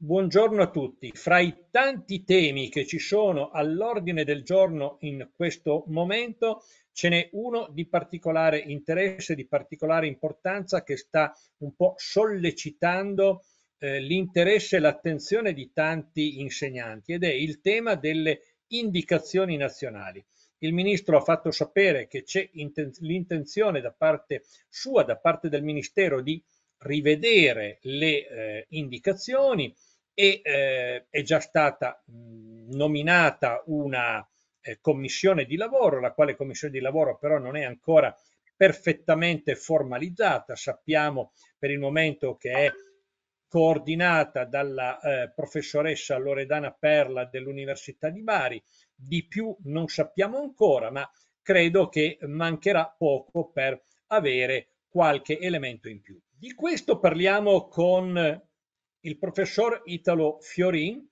Buongiorno a tutti. Fra i tanti temi che ci sono all'ordine del giorno in questo momento ce n'è uno di particolare interesse, di particolare importanza che sta un po' sollecitando eh, l'interesse e l'attenzione di tanti insegnanti ed è il tema delle indicazioni nazionali. Il ministro ha fatto sapere che c'è l'intenzione da parte sua, da parte del ministero, di rivedere le eh, indicazioni, e eh, è già stata mh, nominata una eh, commissione di lavoro, la quale commissione di lavoro però non è ancora perfettamente formalizzata, sappiamo per il momento che è coordinata dalla eh, professoressa Loredana Perla dell'Università di Bari, di più non sappiamo ancora, ma credo che mancherà poco per avere qualche elemento in più. Di questo parliamo con il professor Italo Fiorin,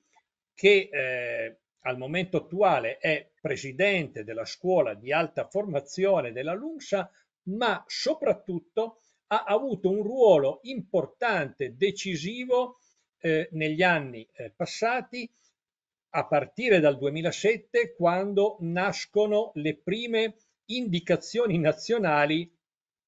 che eh, al momento attuale è presidente della scuola di alta formazione della LUNSA, ma soprattutto ha avuto un ruolo importante, decisivo eh, negli anni eh, passati, a partire dal 2007, quando nascono le prime indicazioni nazionali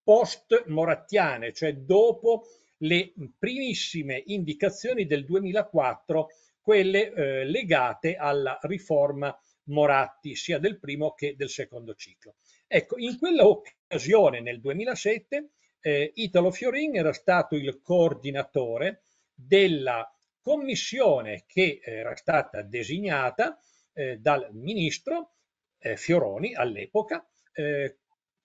post-morattiane, cioè dopo le primissime indicazioni del 2004, quelle eh, legate alla riforma Moratti, sia del primo che del secondo ciclo. Ecco, in quella occasione, nel 2007, eh, Italo Fiorin era stato il coordinatore della commissione che era stata designata eh, dal ministro eh, Fioroni all'epoca, eh,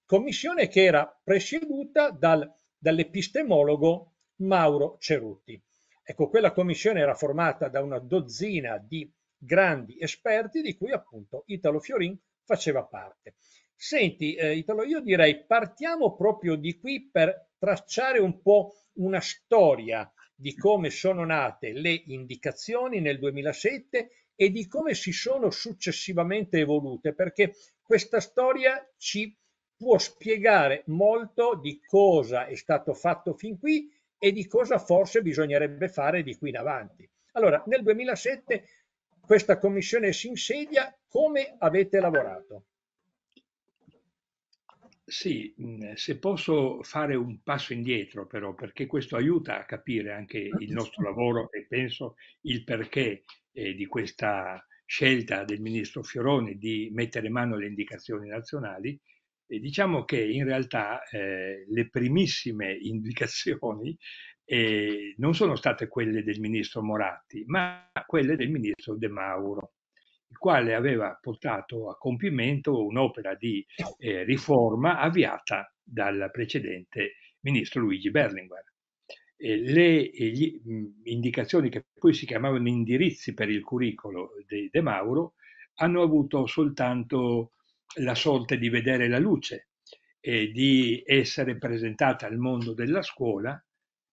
commissione che era presieduta dal, dall'epistemologo Mauro Cerutti. Ecco, quella commissione era formata da una dozzina di grandi esperti di cui appunto Italo Fiorin faceva parte. Senti eh, Italo, io direi partiamo proprio di qui per tracciare un po' una storia di come sono nate le indicazioni nel 2007 e di come si sono successivamente evolute, perché questa storia ci può spiegare molto di cosa è stato fatto fin qui e di cosa forse bisognerebbe fare di qui in avanti. Allora, nel 2007 questa commissione si insedia, come avete lavorato? Sì, mm, se posso fare un passo indietro però, perché questo aiuta a capire anche il nostro lavoro e penso il perché eh, di questa scelta del ministro Fioroni di mettere mano alle indicazioni nazionali e diciamo che in realtà eh, le primissime indicazioni eh, non sono state quelle del ministro Moratti, ma quelle del ministro De Mauro, il quale aveva portato a compimento un'opera di eh, riforma avviata dal precedente ministro Luigi Berlinguer. le gli, mh, indicazioni che poi si chiamavano indirizzi per il curriculum di de, de Mauro hanno avuto soltanto la sorte di vedere la luce e di essere presentata al mondo della scuola,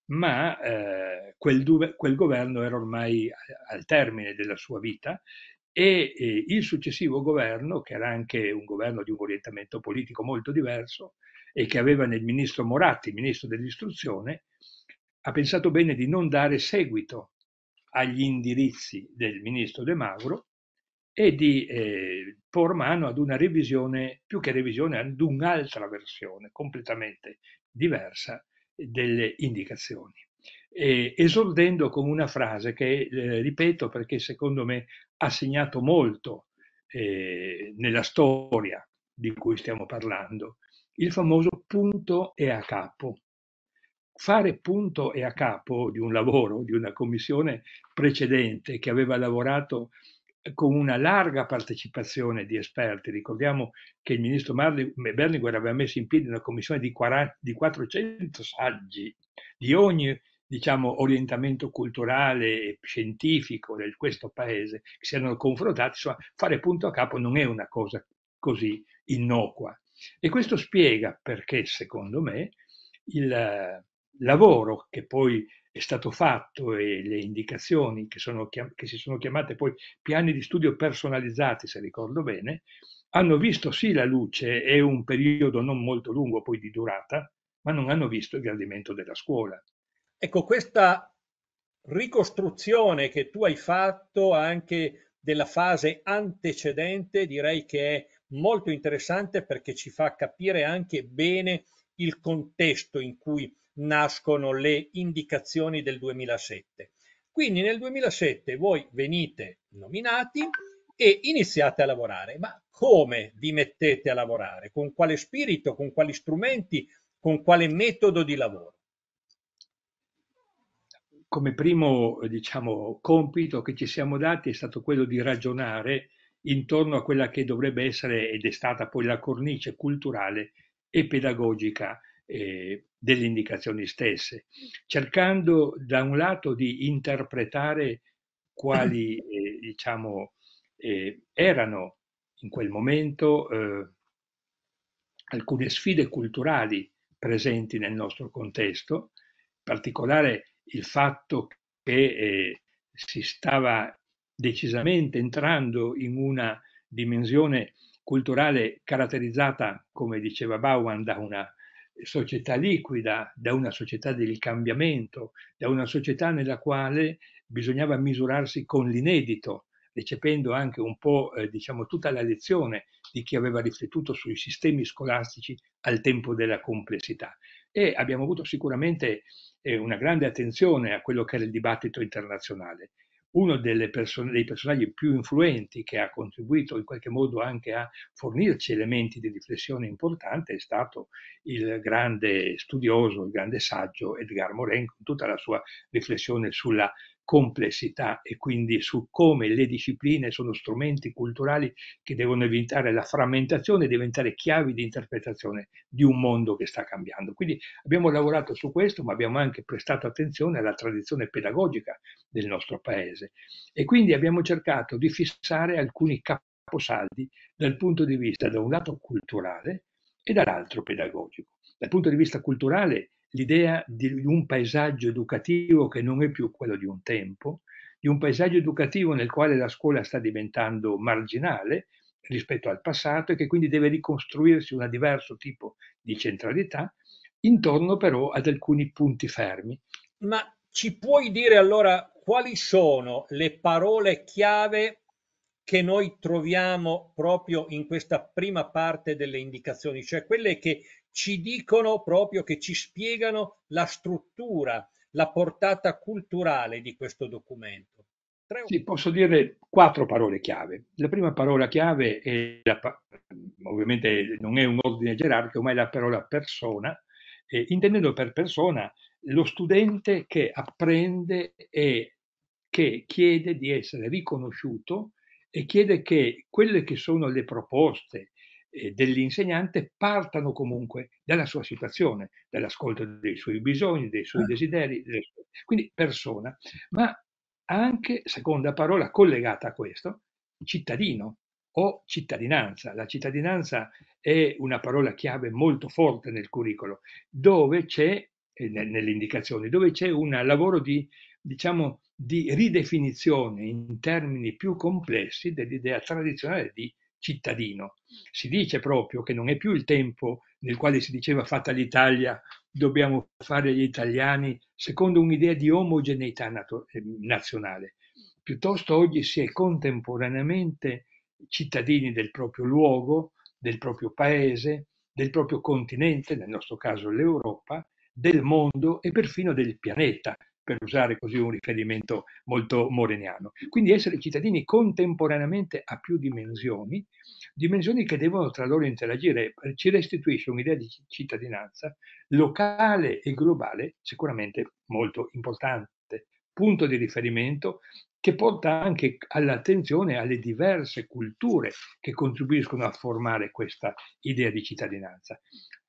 ma eh, quel, duve, quel, governo era ormai al termine della sua vita e eh, il successivo governo, che era anche un governo di un orientamento politico molto diverso e che aveva nel ministro Moratti, ministro dell'istruzione, ha pensato bene di non dare seguito agli indirizzi del ministro De Mauro e di eh, por mano ad una revisione, più che revisione, ad un'altra versione completamente diversa delle indicazioni, eh, esordendo con una frase che eh, ripeto perché secondo me ha segnato molto eh, nella storia di cui stiamo parlando, il famoso punto e a capo. Fare punto e a capo di un lavoro, di una commissione precedente che aveva lavorato con una larga partecipazione di esperti. Ricordiamo che il ministro Berlinguer aveva messo in piedi una commissione di, 40, di 400 saggi di ogni diciamo, orientamento culturale e scientifico di questo paese, che si erano confrontati, insomma, fare punto a capo non è una cosa così innocua. E questo spiega perché, secondo me, il eh, lavoro che poi è stato fatto e le indicazioni che, sono, che si sono chiamate poi piani di studio personalizzati, se ricordo bene, hanno visto sì la luce e un periodo non molto lungo poi di durata, ma non hanno visto il gradimento della scuola. Ecco, questa ricostruzione che tu hai fatto anche della fase antecedente direi che è molto interessante perché ci fa capire anche bene il contesto in cui nascono le indicazioni del 2007. Quindi nel 2007 voi venite nominati e iniziate a lavorare. Ma come vi mettete a lavorare? Con quale spirito? Con quali strumenti? Con quale metodo di lavoro? Come primo diciamo, compito che ci siamo dati è stato quello di ragionare intorno a quella che dovrebbe essere ed è stata poi la cornice culturale e pedagogica delle indicazioni stesse, cercando da un lato di interpretare quali eh, diciamo, eh, erano in quel momento eh, alcune sfide culturali presenti nel nostro contesto, in particolare il fatto che eh, si stava decisamente entrando in una dimensione culturale caratterizzata, come diceva Bauman, da una società liquida, da una società del cambiamento, da una società nella quale bisognava misurarsi con l'inedito, recependo anche un po' eh, diciamo, tutta la lezione di chi aveva riflettuto sui sistemi scolastici al tempo della complessità. E abbiamo avuto sicuramente eh, una grande attenzione a quello che era il dibattito internazionale uno person- dei personaggi più influenti che ha contribuito in qualche modo anche a fornirci elementi di riflessione importante è stato il grande studioso, il grande saggio Edgar Morin, con tutta la sua riflessione sulla complessità e quindi su come le discipline sono strumenti culturali che devono evitare la frammentazione e diventare chiavi di interpretazione di un mondo che sta cambiando. Quindi abbiamo lavorato su questo, ma abbiamo anche prestato attenzione alla tradizione pedagogica del nostro paese e quindi abbiamo cercato di fissare alcuni caposaldi dal punto di vista da un lato culturale e dall'altro pedagogico. Dal punto di vista culturale l'idea di un paesaggio educativo che non è più quello di un tempo, di un paesaggio educativo nel quale la scuola sta diventando marginale rispetto al passato e che quindi deve ricostruirsi un diverso tipo di centralità intorno però ad alcuni punti fermi. Ma ci puoi dire allora quali sono le parole chiave che noi troviamo proprio in questa prima parte delle indicazioni, cioè quelle che ci dicono proprio che ci spiegano la struttura, la portata culturale di questo documento. Tre... Sì, posso dire quattro parole chiave. La prima parola chiave è la, ovviamente non è un ordine gerarchico, ma è la parola persona, eh, intendendo per persona lo studente che apprende e che chiede di essere riconosciuto e chiede che quelle che sono le proposte, dell'insegnante partano comunque dalla sua situazione, dall'ascolto dei suoi bisogni, dei suoi certo. desideri, sue... quindi persona, ma anche, seconda parola collegata a questo, cittadino o cittadinanza. La cittadinanza è una parola chiave molto forte nel curriculum, dove c'è, nelle indicazioni, dove c'è un lavoro di, diciamo, di ridefinizione in termini più complessi dell'idea tradizionale di cittadino. Mm. Si dice proprio che non è più il tempo nel quale si diceva fatta l'Italia, dobbiamo fare gli italiani secondo un'idea di omogeneità nato- eh, nazionale. Mm. Piuttosto oggi si è contemporaneamente cittadini del proprio luogo, del proprio paese, del proprio continente, nel nostro caso l'Europa, del mondo e perfino del pianeta, per usare così un riferimento molto moreniano. Quindi essere cittadini contemporaneamente a più dimensioni, dimensioni che devono tra loro interagire, eh, ci restituisce un'idea di cittadinanza locale e globale sicuramente molto importante, punto di riferimento che porta anche all'attenzione alle diverse culture che contribuiscono a formare questa idea di cittadinanza.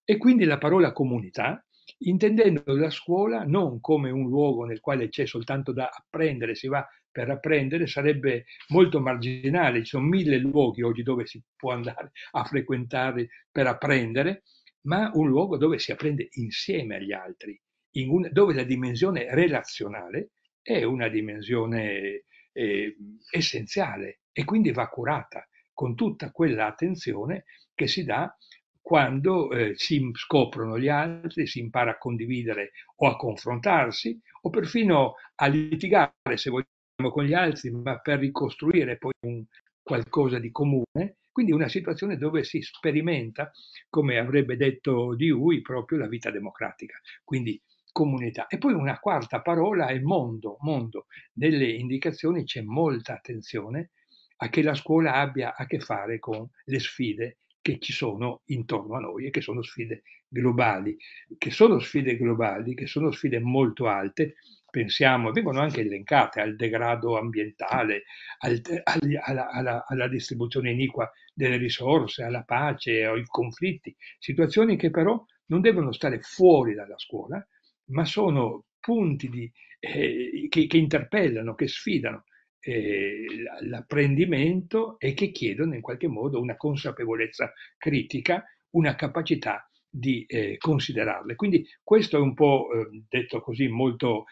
E quindi la parola comunità intendendo la scuola non come un luogo nel quale c'è soltanto da apprendere, si va per apprendere, sarebbe molto marginale, ci sono mille luoghi oggi dove si può andare a frequentare per apprendere, ma un luogo dove si apprende insieme agli altri, un, dove la dimensione relazionale è una dimensione eh, essenziale e quindi va curata con tutta quella attenzione che si dà quando eh, si scoprono gli altri, si impara a condividere o a confrontarsi o perfino a litigare se vogliamo con gli altri, ma per ricostruire poi un, qualcosa di comune, quindi una situazione dove si sperimenta, come avrebbe detto Dewey, proprio la vita democratica, quindi comunità. E poi una quarta parola è mondo, mondo. Nelle indicazioni c'è molta attenzione a che la scuola abbia a che fare con le sfide che ci sono intorno a noi e che sono sfide globali, che sono sfide globali, che sono sfide molto alte, pensiamo, vengono anche elencate al degrado ambientale, al, al, alla, alla, alla, distribuzione iniqua delle risorse, alla pace, ai conflitti, situazioni che però non devono stare fuori dalla scuola, ma sono punti di, eh, che, che interpellano, che sfidano eh, l'apprendimento e che chiedono in qualche modo una consapevolezza critica, una capacità di eh, considerarle. Quindi questo è un po', eh, detto così molto,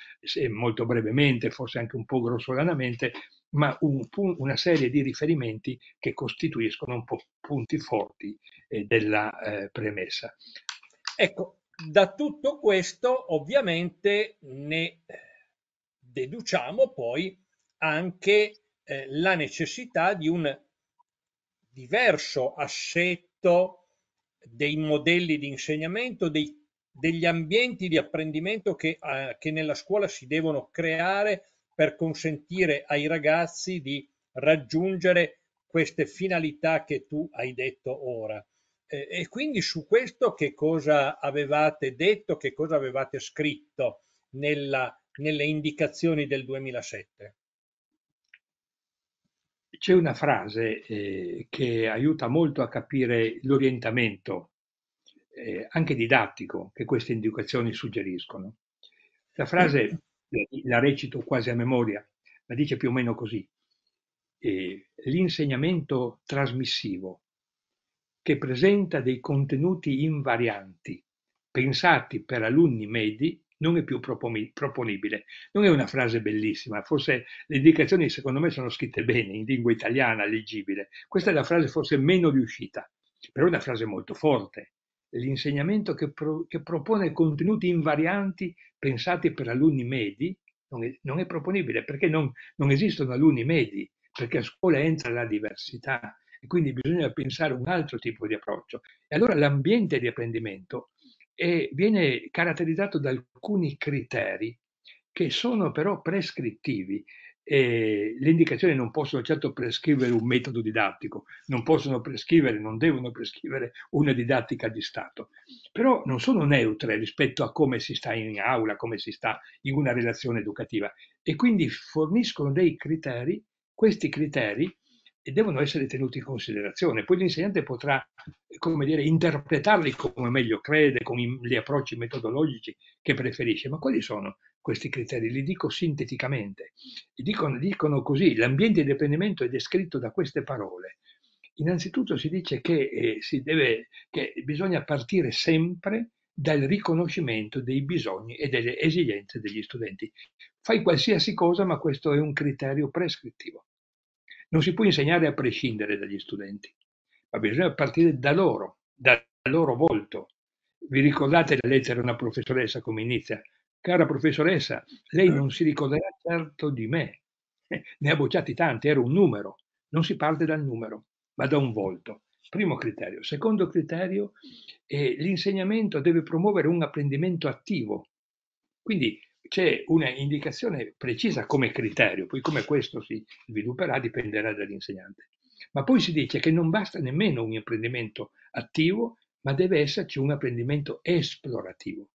molto, brevemente, forse anche un po' grossolanamente, ma un, una serie di riferimenti che costituiscono un po' punti forti eh, della eh, premessa. Ecco, da tutto questo ovviamente ne eh, deduciamo poi anche eh, la necessità di un diverso assetto dei modelli di insegnamento, dei, degli ambienti di apprendimento che, eh, che nella scuola si devono creare per consentire ai ragazzi di raggiungere queste finalità che tu hai detto ora. Eh, e quindi su questo che cosa avevate detto, che cosa avevate scritto nella, nelle indicazioni del 2007? c'è una frase eh, che aiuta molto a capire l'orientamento, eh, anche didattico, che queste indicazioni suggeriscono. La frase certo. la recito quasi a memoria, ma dice più o meno così. Eh, l'insegnamento trasmissivo, che presenta dei contenuti invarianti, pensati per alunni medi non è più proponibile. Non è una frase bellissima, forse le indicazioni secondo me sono scritte bene, in lingua italiana, leggibile. Questa è la frase forse meno riuscita, però è una frase molto forte. L'insegnamento che, pro, che propone contenuti invarianti pensati per alunni medi non è, non è proponibile perché non, non esistono alunni medi, perché a scuola entra la diversità e quindi bisogna pensare un altro tipo di approccio. E allora l'ambiente di apprendimento e viene caratterizzato da alcuni criteri che sono però prescrittivi. E le indicazioni non possono certo prescrivere un metodo didattico, non possono prescrivere, non devono prescrivere una didattica di Stato, però non sono neutre rispetto a come si sta in aula, come si sta in una relazione educativa e quindi forniscono dei criteri, questi criteri e devono essere tenuti in considerazione. Poi l'insegnante potrà, come dire, interpretarli come meglio crede, con gli approcci metodologici che preferisce, ma quali sono questi criteri? Li dico sinteticamente. Dicono, dicono così, l'ambiente di apprendimento è descritto da queste parole. Innanzitutto si dice che, eh, si deve, che bisogna partire sempre dal riconoscimento dei bisogni e delle esigenze degli studenti. Fai qualsiasi cosa, ma questo è un criterio prescrittivo. Non si può insegnare a prescindere dagli studenti, ma bisogna partire da loro, dal loro volto. Vi ricordate la lettera a una professoressa come inizia? Cara professoressa, lei non si ricorderà certo di me. Ne ha bocciati tanti, era un numero. Non si parte dal numero, ma da un volto. Primo criterio. Secondo criterio, eh, l'insegnamento deve promuovere un apprendimento attivo. Quindi c'è una indicazione precisa come criterio, poi come questo si svilupperà dipenderà dall'insegnante. Ma poi si dice che non basta nemmeno un apprendimento attivo, ma deve esserci un apprendimento esplorativo.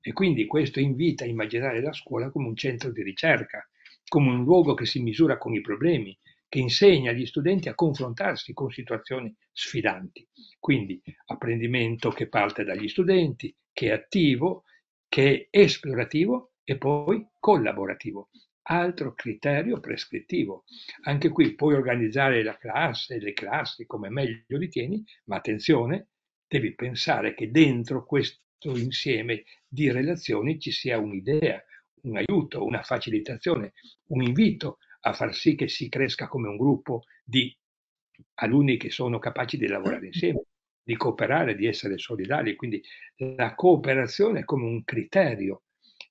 E quindi questo invita a immaginare la scuola come un centro di ricerca, come un luogo che si misura con i problemi, che insegna agli studenti a confrontarsi con situazioni sfidanti. Quindi apprendimento che parte dagli studenti, che è attivo, che è esplorativo e poi collaborativo, altro criterio prescrittivo. Anche qui puoi organizzare la classe, le classi come meglio ritieni, ma attenzione, devi pensare che dentro questo insieme di relazioni ci sia un'idea, un aiuto, una facilitazione, un invito a far sì che si cresca come un gruppo di alunni che sono capaci di lavorare insieme, di cooperare, di essere solidali. Quindi la cooperazione è come un criterio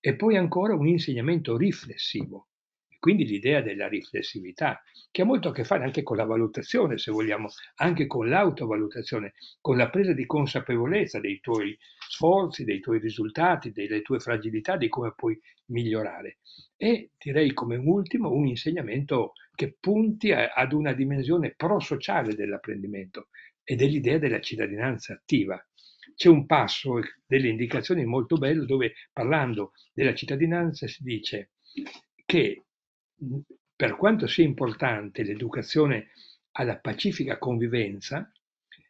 e poi ancora un insegnamento riflessivo, quindi l'idea della riflessività, che ha molto a che fare anche con la valutazione, se vogliamo, anche con l'autovalutazione, con la presa di consapevolezza dei tuoi sforzi, dei tuoi risultati, delle tue fragilità, di come puoi migliorare. E direi come ultimo un insegnamento che punti a, ad una dimensione prosociale dell'apprendimento e dell'idea della cittadinanza attiva, c'è un passo, eh, delle indicazioni molto bello, dove parlando della cittadinanza si dice che per quanto sia importante l'educazione alla pacifica convivenza,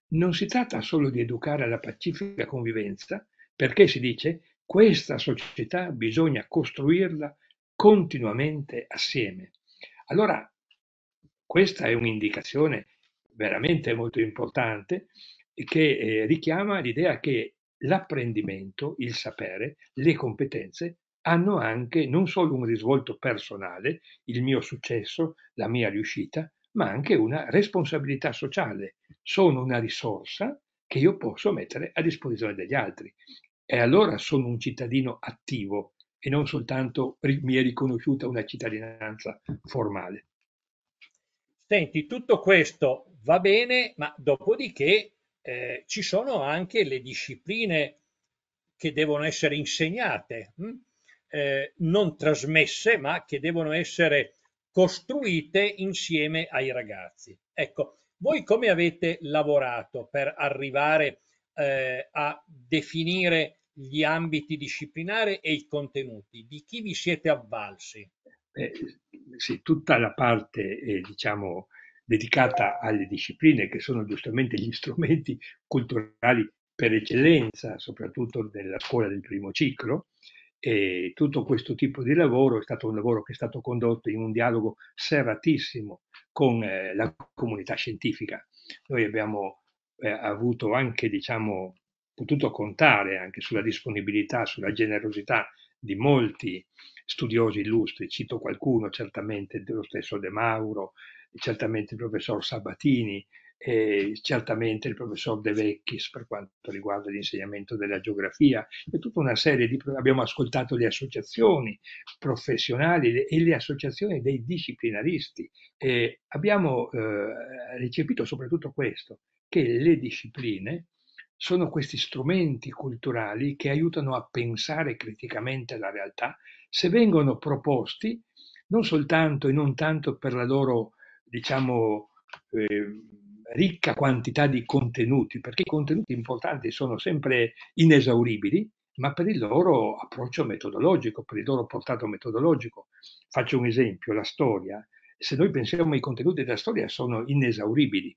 non si tratta solo di educare alla pacifica convivenza, perché si dice questa società bisogna costruirla continuamente assieme. Allora, questa è un'indicazione veramente molto importante che eh, richiama l'idea che l'apprendimento, il sapere, le competenze hanno anche non solo un risvolto personale, il mio successo, la mia riuscita, ma anche una responsabilità sociale. Sono una risorsa che io posso mettere a disposizione degli altri. E allora sono un cittadino attivo e non soltanto mi è riconosciuta una cittadinanza formale. Senti, tutto questo va bene, ma dopodiché eh, ci sono anche le discipline che devono essere insegnate, mh? Hm? Eh, non trasmesse, ma che devono essere costruite insieme ai ragazzi. Ecco, voi come avete lavorato per arrivare eh, a definire gli ambiti disciplinari e i contenuti? Di chi vi siete avvalsi? Eh, sì, tutta la parte, eh, diciamo, dedicata alle discipline che sono giustamente gli strumenti culturali per eccellenza, soprattutto nella scuola del primo ciclo. E tutto questo tipo di lavoro è stato un lavoro che è stato condotto in un dialogo serratissimo con eh, la comunità scientifica. Noi abbiamo eh, avuto anche, diciamo, potuto contare anche sulla disponibilità, sulla generosità di molti studiosi illustri, cito qualcuno certamente dello stesso De Mauro, certamente il professor Sabatini, eh, certamente il professor De Vecchis per quanto riguarda l'insegnamento della geografia e tutta una serie di abbiamo ascoltato le associazioni professionali e le associazioni dei disciplinaristi eh, abbiamo eh, recepito soprattutto questo che le discipline sono questi strumenti culturali che aiutano a pensare criticamente la realtà se vengono proposti non soltanto e non tanto per la loro diciamo, eh, ricca quantità di contenuti, perché i contenuti importanti sono sempre inesauribili, ma per il loro approccio metodologico, per il loro portato metodologico. Faccio un esempio, la storia. Se noi pensiamo ai contenuti della storia sono inesauribili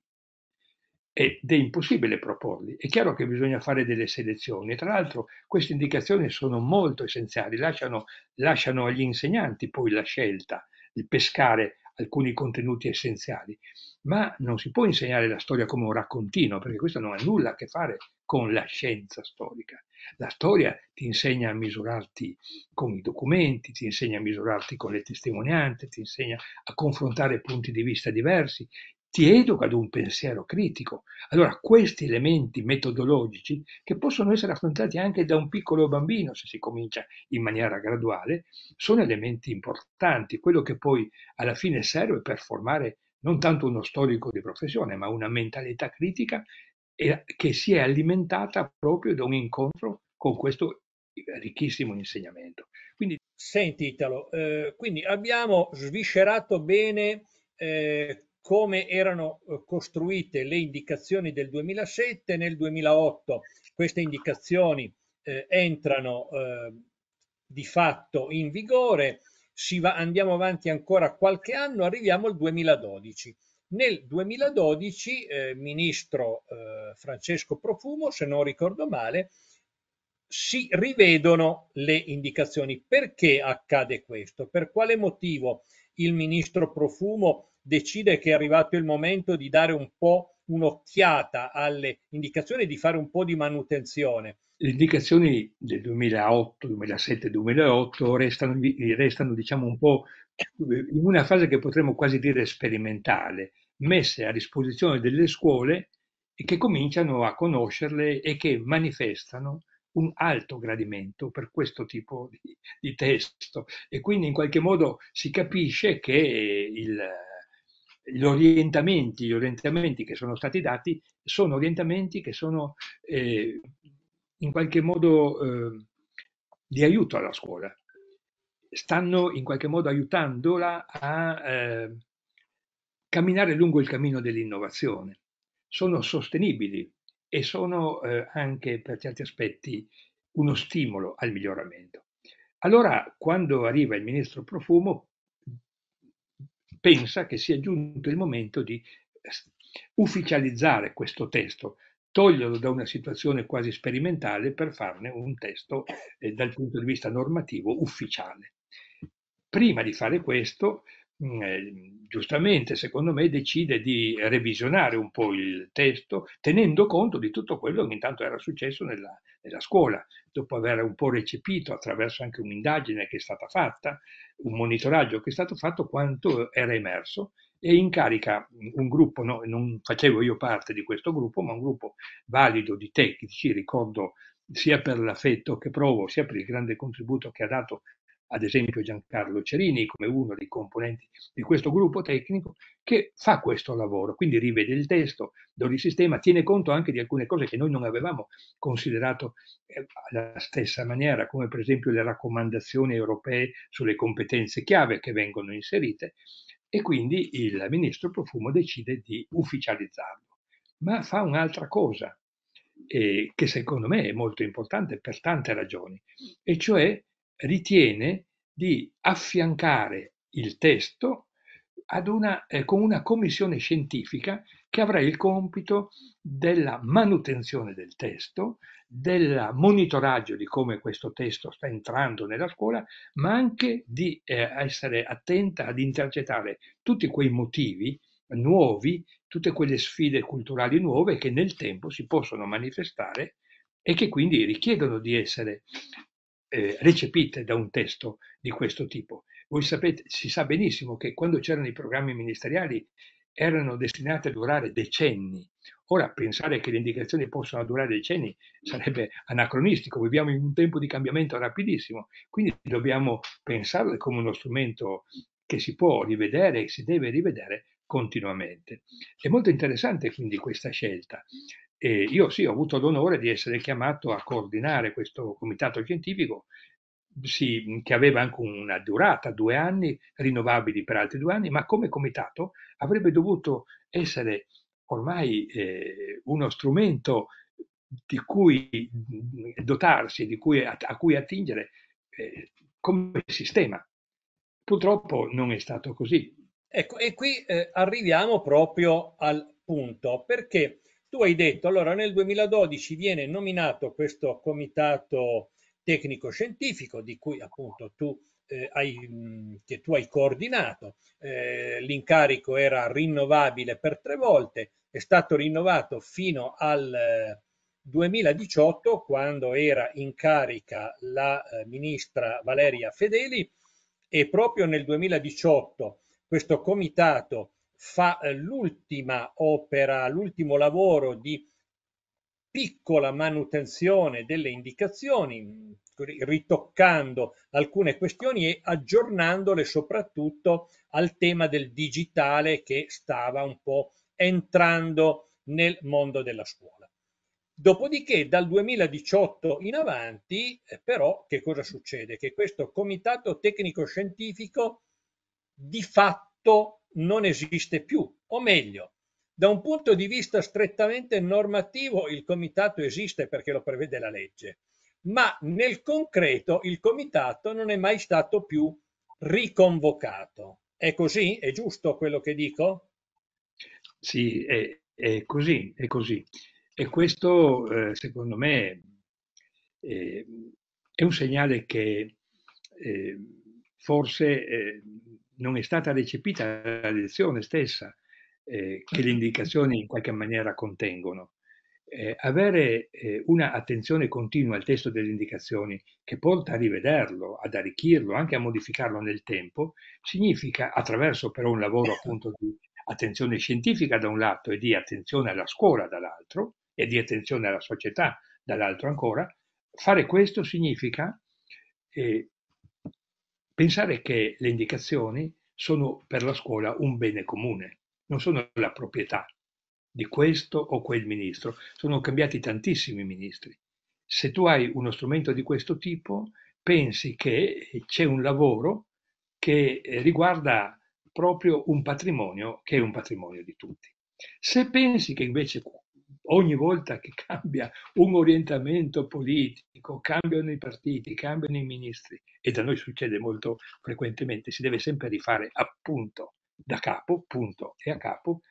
ed è impossibile proporli. È chiaro che bisogna fare delle selezioni. Tra l'altro queste indicazioni sono molto essenziali, lasciano, lasciano agli insegnanti poi la scelta di pescare alcuni contenuti essenziali, ma non si può insegnare la storia come un raccontino, perché questo non ha nulla a che fare con la scienza storica. La storia ti insegna a misurarti con i documenti, ti insegna a misurarti con le testimonianze, ti insegna a confrontare punti di vista diversi, ti educa ad un pensiero critico. Allora questi elementi metodologici, che possono essere affrontati anche da un piccolo bambino, se si comincia in maniera graduale, sono elementi importanti, quello che poi alla fine serve per formare non tanto uno storico di professione, ma una mentalità critica che si è alimentata proprio da un incontro con questo ricchissimo insegnamento. Quindi... Senti Italo, eh, quindi abbiamo sviscerato bene eh, come erano eh, costruite le indicazioni del 2007 nel 2008 queste indicazioni eh, entrano eh, di fatto in vigore va, andiamo avanti ancora qualche anno arriviamo al 2012 nel 2012 eh, ministro eh, Francesco Profumo se non ricordo male si rivedono le indicazioni perché accade questo per quale motivo il ministro Profumo decide che è arrivato il momento di dare un po' un'occhiata alle indicazioni e di fare un po' di manutenzione. Le indicazioni del 2008, 2007, 2008 restano, restano diciamo un po' in una fase che potremmo quasi dire sperimentale, messe a disposizione delle scuole che cominciano a conoscerle e che manifestano un alto gradimento per questo tipo di, di testo e quindi in qualche modo si capisce che il, gli orientamenti, gli orientamenti che sono stati dati sono orientamenti che sono eh, in qualche modo eh, di aiuto alla scuola, stanno in qualche modo aiutandola a eh, camminare lungo il cammino dell'innovazione, sono sostenibili e sono eh, anche per certi aspetti uno stimolo al miglioramento. Allora, quando arriva il ministro Profumo, pensa che sia giunto il momento di eh, ufficializzare questo testo, toglierlo da una situazione quasi sperimentale per farne un testo eh, dal punto di vista normativo ufficiale. Prima di fare questo eh, giustamente, secondo me, decide di revisionare un po' il testo, tenendo conto di tutto quello che intanto era successo nella, nella scuola, dopo aver un po' recepito attraverso anche un'indagine che è stata fatta, un monitoraggio che è stato fatto, quanto era emerso e incarica mm, un gruppo, no, non facevo io parte di questo gruppo, ma un gruppo valido di tecnici, ricordo sia per l'affetto che provo, sia per il grande contributo che ha dato ad esempio Giancarlo Cerini come uno dei componenti di questo gruppo tecnico che fa questo lavoro, quindi rivede il testo, lo risistema, tiene conto anche di alcune cose che noi non avevamo considerato eh, alla stessa maniera, come per esempio le raccomandazioni europee sulle competenze chiave che vengono inserite e quindi il ministro Profumo decide di ufficializzarlo. Ma fa un'altra cosa, eh, che secondo me è molto importante per tante ragioni, e cioè ritiene di affiancare il testo una, eh, con una commissione scientifica che avrà il compito della manutenzione del testo, del monitoraggio di come questo testo sta entrando nella scuola, ma anche di eh, essere attenta ad intercettare tutti quei motivi nuovi, tutte quelle sfide culturali nuove che nel tempo si possono manifestare e che quindi richiedono di essere eh, recepite da un testo di questo tipo. Voi sapete, si sa benissimo che quando c'erano i programmi ministeriali erano destinati a durare decenni. Ora pensare che le indicazioni possano durare decenni sarebbe anacronistico, viviamo in un tempo di cambiamento rapidissimo, quindi dobbiamo pensarle come uno strumento che si può rivedere e si deve rivedere continuamente. È molto interessante quindi questa scelta. E io sì, ho avuto l'onore di essere chiamato a coordinare questo comitato scientifico sì, che aveva anche una durata, due anni, rinnovabili per altri due anni, ma come comitato avrebbe dovuto essere ormai eh, uno strumento di cui mm, dotarsi, di cui, a, a, cui attingere eh, come sistema. Purtroppo non è stato così. Ecco, e qui eh, arriviamo proprio al punto, perché tu hai detto, allora nel 2012 viene nominato questo comitato tecnico scientifico di cui appunto tu eh, hai, mm, che tu hai coordinato. Eh, l'incarico era rinnovabile per tre volte, è stato rinnovato fino al 2018 eh, quando era in carica la eh, ministra Valeria Fedeli e proprio nel 2018 questo comitato fa eh, l'ultima opera, l'ultimo lavoro di piccola manutenzione delle indicazioni, ritoccando alcune questioni e aggiornandole soprattutto al tema del digitale che stava un po' entrando nel mondo della scuola. Dopodiché dal 2018 in avanti eh, però che cosa succede? Che questo comitato tecnico scientifico di fatto non esiste più, o meglio, da un punto di vista strettamente normativo il comitato esiste perché lo prevede la legge, ma nel concreto il comitato non è mai stato più riconvocato. È così? È giusto quello che dico? Sì, è, è così, è così. E questo, eh, secondo me, eh, è un segnale che eh, forse eh, non è stata recepita la lezione stessa eh, che le indicazioni in qualche maniera contengono. Eh, avere eh, una attenzione continua al testo delle indicazioni che porta a rivederlo, ad arricchirlo, anche a modificarlo nel tempo, significa attraverso però un lavoro appunto di attenzione scientifica da un lato e di attenzione alla scuola dall'altro e di attenzione alla società dall'altro ancora, fare questo significa eh, pensare che le indicazioni sono per la scuola un bene comune, non sono la proprietà di questo o quel ministro. Sono cambiati tantissimi ministri. Se tu hai uno strumento di questo tipo, pensi che c'è un lavoro che riguarda proprio un patrimonio che è un patrimonio di tutti. Se pensi che invece ogni volta che cambia un orientamento politico, cambiano i partiti, cambiano i ministri, e da noi succede molto frequentemente, si deve sempre rifare appunto da capo, punto e a capo,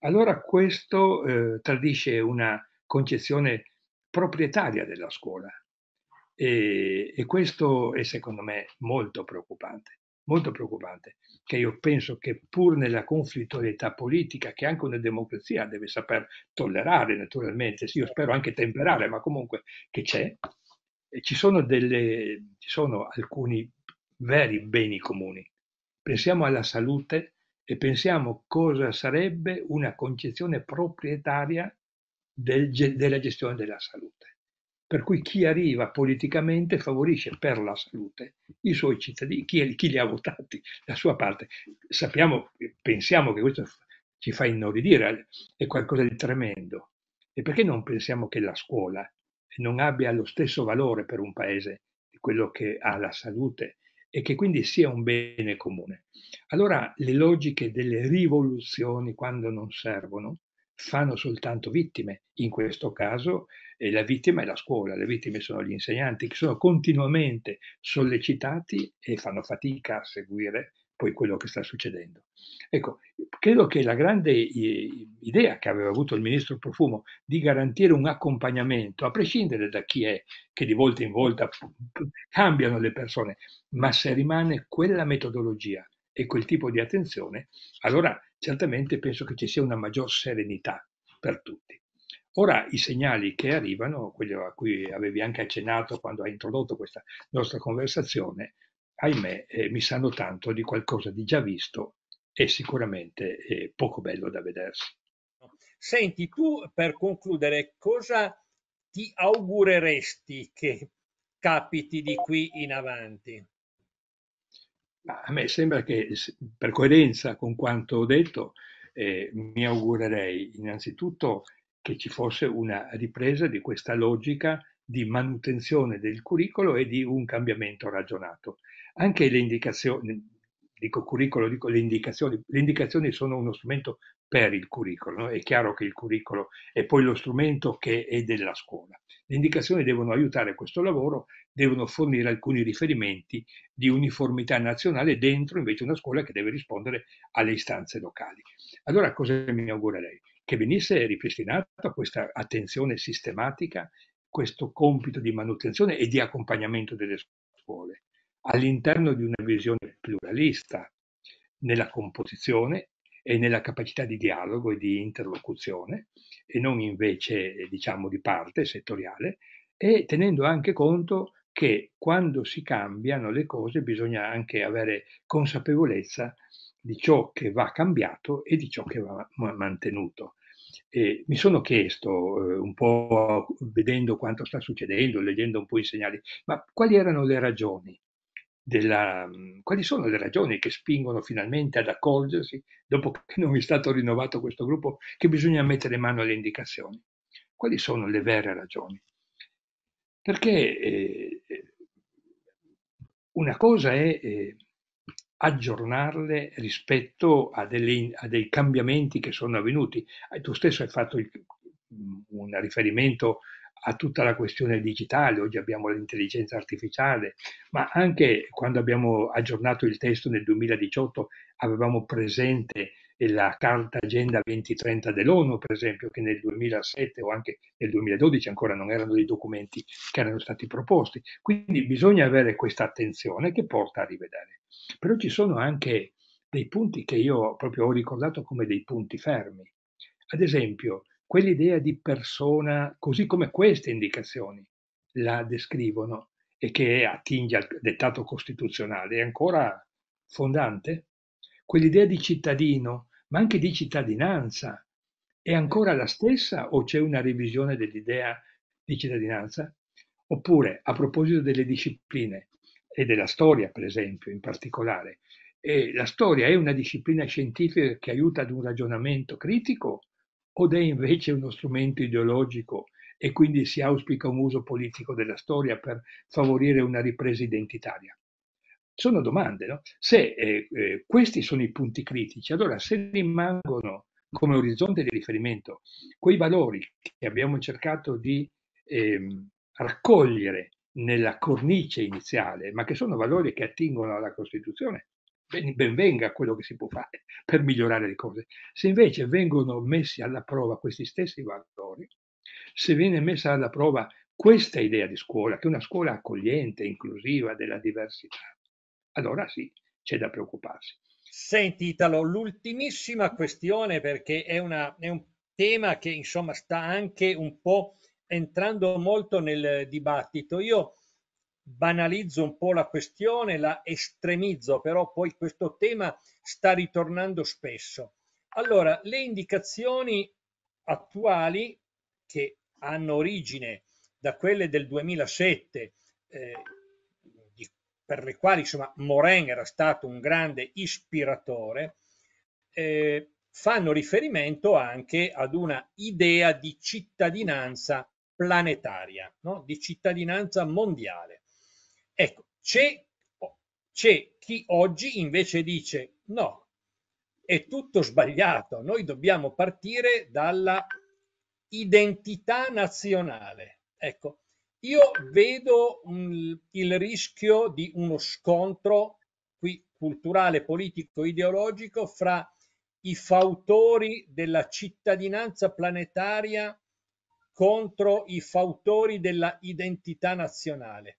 allora questo eh, tradisce una concezione proprietaria della scuola e, e questo è secondo me molto preoccupante molto preoccupante, che io penso che pur nella conflittualità politica, che anche una democrazia deve saper tollerare naturalmente, sì, io spero anche temperare, ma comunque che c'è, ci sono, delle, ci sono alcuni veri beni comuni. Pensiamo alla salute e pensiamo cosa sarebbe una concezione proprietaria del, della gestione della salute per cui chi arriva politicamente favorisce per la salute i suoi cittadini, chi, chi li ha votati, la sua parte. Sappiamo, pensiamo che questo ci fa inorridire, è qualcosa di tremendo. E perché non pensiamo che la scuola non abbia lo stesso valore per un paese di quello che ha la salute e che quindi sia un bene comune. Allora le logiche delle rivoluzioni, quando non servono, fanno soltanto vittime. In questo caso eh, la vittima è la scuola, le vittime sono gli insegnanti che sono continuamente sollecitati e fanno fatica a seguire poi quello che sta succedendo. Ecco, credo che la grande idea che aveva avuto il ministro Profumo di garantire un accompagnamento, a prescindere da chi è, che di volta in volta mm, mm, cambiano le persone, ma se rimane quella metodologia e quel tipo di attenzione, allora certamente penso che ci sia una maggior serenità per tutti. Ora i segnali che arrivano, quello a cui avevi anche accennato quando hai introdotto questa nostra conversazione, ahimè eh, mi sanno tanto di qualcosa di già visto e sicuramente eh, poco bello da vedersi. Senti, tu per concludere, cosa ti augureresti che capiti di qui in avanti? a me sembra che per coerenza con quanto ho detto eh, mi augurerei innanzitutto che ci fosse una ripresa di questa logica di manutenzione del curriculum e di un cambiamento ragionato. Anche le indicazioni, dico curriculum, dico le indicazioni, le indicazioni sono uno strumento per il curriculum, no? è chiaro che il curriculum è poi lo strumento che è della scuola. Le indicazioni devono aiutare questo lavoro devono fornire alcuni riferimenti di uniformità nazionale dentro invece una scuola che deve rispondere alle istanze locali. Allora cosa mi augurerei? Che venisse ripristinata questa attenzione sistematica, questo compito di manutenzione e di accompagnamento delle scuole all'interno di una visione pluralista nella composizione e nella capacità di dialogo e di interlocuzione e non invece diciamo di parte settoriale e tenendo anche conto che quando si cambiano le cose bisogna anche avere consapevolezza di ciò che va cambiato e di ciò che va mantenuto. E mi sono chiesto, eh, un po' vedendo quanto sta succedendo, leggendo un po' i segnali, ma quali erano le ragioni? Della, quali sono le ragioni che spingono finalmente ad accorgersi, dopo che non è stato rinnovato questo gruppo, che bisogna mettere mano alle indicazioni? Quali sono le vere ragioni? Perché eh, una cosa è eh, aggiornarle rispetto a, delle, a, dei cambiamenti che sono avvenuti. Eh, tu stesso hai fatto il, un riferimento a tutta la questione digitale, oggi abbiamo l'intelligenza artificiale, ma anche quando abbiamo aggiornato il testo nel 2018 avevamo presente e la carta agenda 2030 dell'ONU, per esempio, che nel 2007 o anche nel 2012 ancora non erano dei documenti che erano stati proposti. Quindi bisogna avere questa attenzione che porta a rivedere. Però ci sono anche dei punti che io proprio ho ricordato come dei punti fermi. Ad esempio, quell'idea di persona, così come queste indicazioni la descrivono e che attinge al dettato costituzionale, è ancora fondante? Quell'idea di cittadino ma anche di cittadinanza. È ancora la stessa o c'è una revisione dell'idea di cittadinanza? Oppure, a proposito delle discipline e della storia, per esempio, in particolare, eh, la storia è una disciplina scientifica che aiuta ad un ragionamento critico od è invece uno strumento ideologico e quindi si auspica un uso politico della storia per favorire una ripresa identitaria? sono domande, no? Se eh, eh, questi sono i punti critici, allora se rimangono come orizzonte di riferimento quei valori che abbiamo cercato di ehm, raccogliere nella cornice iniziale, ma che sono valori che attingono alla Costituzione, ben, venga quello che si può fare per migliorare le cose. Se invece vengono messi alla prova questi stessi valori, se viene messa alla prova questa idea di scuola, che è una scuola accogliente, inclusiva della diversità, allora sì, c'è da preoccuparsi. Senti Italo, l'ultimissima questione perché è, una, è un tema che insomma sta anche un po' entrando molto nel dibattito. Io banalizzo un po' la questione, la estremizzo, però poi questo tema sta ritornando spesso. Allora, le indicazioni attuali che hanno origine da quelle del 2007, eh, per le quali insomma, Morin era stato un grande ispiratore, eh, fanno riferimento anche ad una idea di cittadinanza planetaria, no? di cittadinanza mondiale. Ecco, c'è, c'è chi oggi invece dice no, è tutto sbagliato, noi dobbiamo partire dalla identità nazionale. Ecco, io vedo un, il rischio di uno scontro qui culturale, politico, ideologico fra i fautori della cittadinanza planetaria contro i fautori della identità nazionale.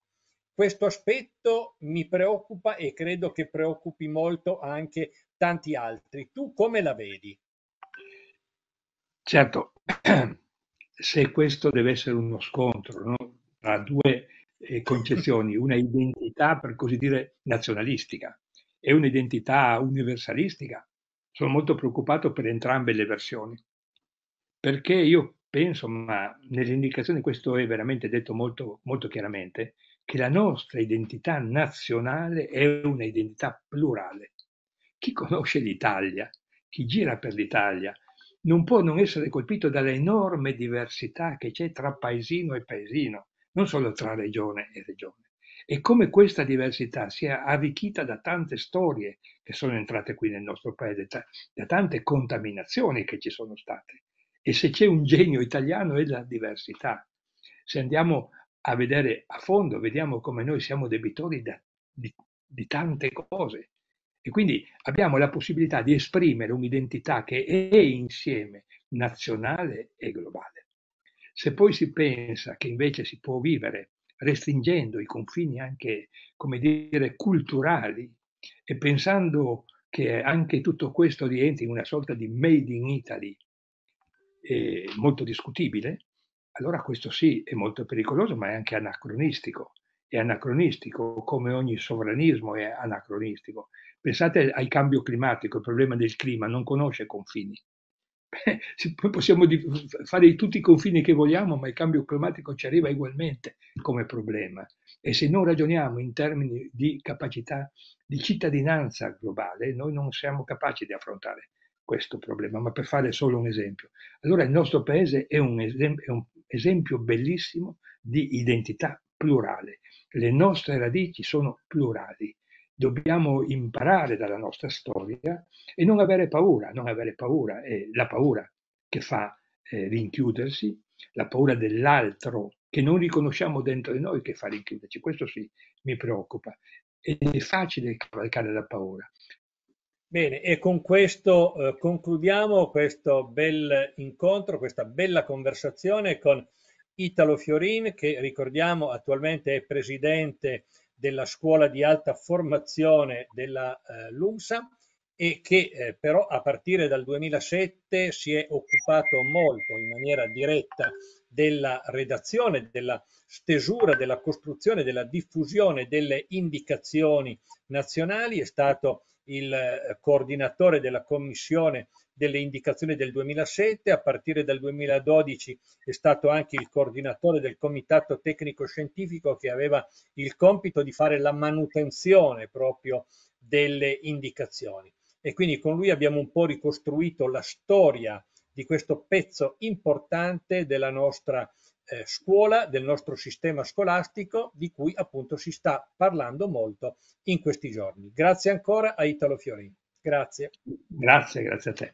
Questo aspetto mi preoccupa e credo che preoccupi molto anche tanti altri. Tu come la vedi? Certo, se questo deve essere uno scontro, no? tra due eh, concezioni, una identità per così dire nazionalistica e un'identità universalistica. Sono molto preoccupato per entrambe le versioni, perché io penso, ma nell'indicazione questo è veramente detto molto, molto chiaramente, che la nostra identità nazionale è un'identità plurale. Chi conosce l'Italia, chi gira per l'Italia, non può non essere colpito dall'enorme diversità che c'è tra paesino e paesino, non solo tra regione e regione, e come questa diversità sia arricchita da tante storie che sono entrate qui nel nostro paese, da tante contaminazioni che ci sono state. E se c'è un genio italiano è la diversità. Se andiamo a vedere a fondo, vediamo come noi siamo debitori da, di, di tante cose. E quindi abbiamo la possibilità di esprimere un'identità che è insieme nazionale e globale. Se poi si pensa che invece si può vivere restringendo i confini anche, come dire, culturali e pensando che anche tutto questo rientri in una sorta di made in Italy eh, molto discutibile, allora questo sì è molto pericoloso, ma è anche anacronistico. È anacronistico come ogni sovranismo è anacronistico. Pensate al cambio climatico, il problema del clima non conosce confini. poi possiamo fare tutti i confini che vogliamo, ma il cambio climatico ci arriva ugualmente come problema. E se non ragioniamo in termini di capacità di cittadinanza globale, noi non siamo capaci di affrontare questo problema, ma per fare solo un esempio. Allora il nostro paese è un, esempio, è un esempio bellissimo di identità plurale. Le nostre radici sono plurali dobbiamo imparare dalla nostra storia e non avere paura, non avere paura, è la paura che fa eh, rinchiudersi, la paura dell'altro che non riconosciamo dentro di noi che fa rinchiuderci, questo sì mi preoccupa, ed è facile cavalcare la paura. Bene, e con questo eh, concludiamo questo bel incontro, questa bella conversazione con Italo Fiorin, che ricordiamo attualmente è presidente della scuola di alta formazione della eh, LUMSA e che eh, però a partire dal 2007 si è occupato molto in maniera diretta della redazione, della stesura, della costruzione, della diffusione delle indicazioni nazionali, è stato il eh, coordinatore della commissione delle indicazioni del 2007, a partire dal 2012 è stato anche il coordinatore del comitato tecnico scientifico che aveva il compito di fare la manutenzione proprio delle indicazioni e quindi con lui abbiamo un po' ricostruito la storia di questo pezzo importante della nostra eh, scuola, del nostro sistema scolastico di cui appunto si sta parlando molto in questi giorni. Grazie ancora a Italo Fiorini. Grazie. Grazie, grazie a te.